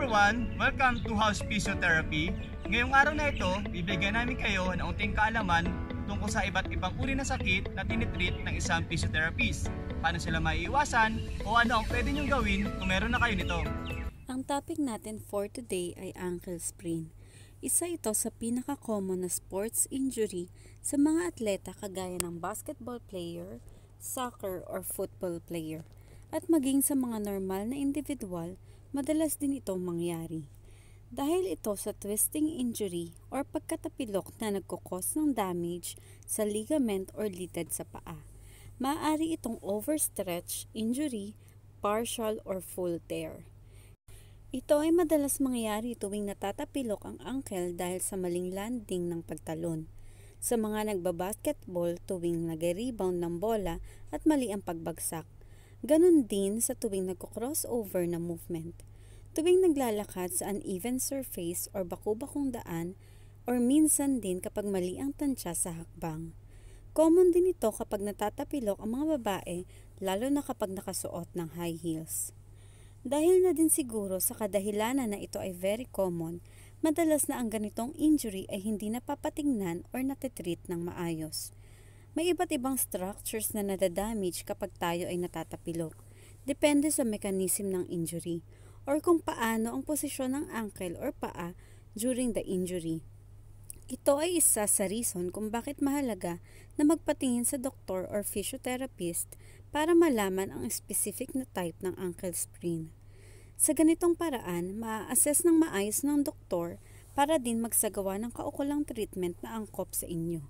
everyone! Welcome to House Physiotherapy. Ngayong araw na ito, bibigyan namin kayo ng unting kaalaman tungkol sa iba't ibang uri na sakit na tinitreat ng isang physiotherapist. Paano sila maiiwasan o ano ang pwede niyong gawin kung meron na kayo nito. Ang topic natin for today ay ankle sprain. Isa ito sa pinaka-common na sports injury sa mga atleta kagaya ng basketball player, soccer or football player at maging sa mga normal na individual madalas din itong mangyari. Dahil ito sa twisting injury or pagkatapilok na nagkukos ng damage sa ligament or litad sa paa. Maaari itong overstretch injury, partial or full tear. Ito ay madalas mangyari tuwing natatapilok ang ankle dahil sa maling landing ng pagtalon. Sa mga nagbabasketball tuwing nag-rebound ng bola at mali ang pagbagsak Ganon din sa tuwing nagko-crossover na movement. Tuwing naglalakad sa uneven surface or bako-bakong daan or minsan din kapag mali ang tansya sa hakbang. Common din ito kapag natatapilok ang mga babae lalo na kapag nakasuot ng high heels. Dahil na din siguro sa kadahilanan na ito ay very common, madalas na ang ganitong injury ay hindi napapatingnan or natetreat ng maayos. May iba't ibang structures na nadadamage kapag tayo ay natatapilok. Depende sa mechanism ng injury or kung paano ang posisyon ng ankle or paa during the injury. Ito ay isa sa reason kung bakit mahalaga na magpatingin sa doktor or physiotherapist para malaman ang specific na type ng ankle sprain. Sa ganitong paraan, ma assess ng maayos ng doktor para din magsagawa ng kaukulang treatment na angkop sa inyo.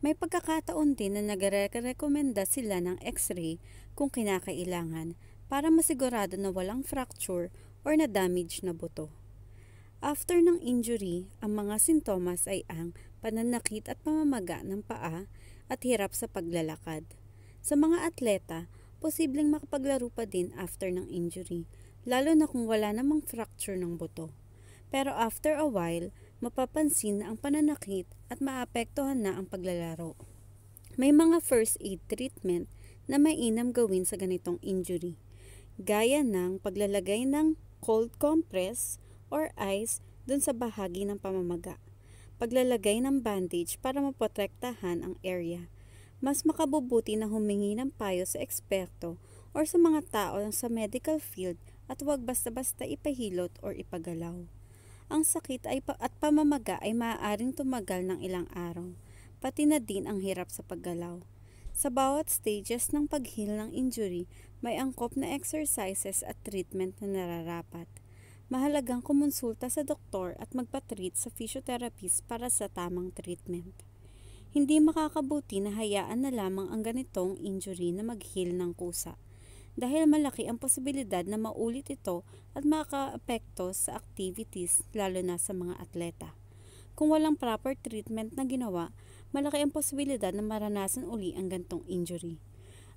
May pagkakataon din na nagre-recommenda sila ng x-ray kung kinakailangan para masigurado na walang fracture or na damage na buto. After ng injury, ang mga sintomas ay ang pananakit at pamamaga ng paa at hirap sa paglalakad. Sa mga atleta, posibleng makapaglaro pa din after ng injury, lalo na kung wala namang fracture ng buto. Pero after a while, mapapansin na ang pananakit at maapektuhan na ang paglalaro. May mga first aid treatment na mainam gawin sa ganitong injury, gaya ng paglalagay ng cold compress or ice dun sa bahagi ng pamamaga, paglalagay ng bandage para maprotektahan ang area. Mas makabubuti na humingi ng payo sa eksperto or sa mga tao sa medical field at huwag basta-basta ipahilot or ipagalaw. Ang sakit ay pa at pamamaga ay maaaring tumagal ng ilang araw, pati na din ang hirap sa paggalaw. Sa bawat stages ng paghil ng injury, may angkop na exercises at treatment na nararapat. Mahalagang kumonsulta sa doktor at magpa-treat sa physiotherapist para sa tamang treatment. Hindi makakabuti na hayaan na lamang ang ganitong injury na maghil ng kusa dahil malaki ang posibilidad na maulit ito at makaapekto sa activities lalo na sa mga atleta. Kung walang proper treatment na ginawa, malaki ang posibilidad na maranasan uli ang gantong injury.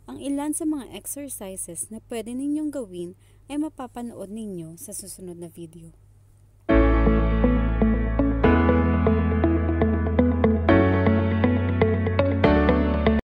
Ang ilan sa mga exercises na pwede ninyong gawin ay mapapanood ninyo sa susunod na video.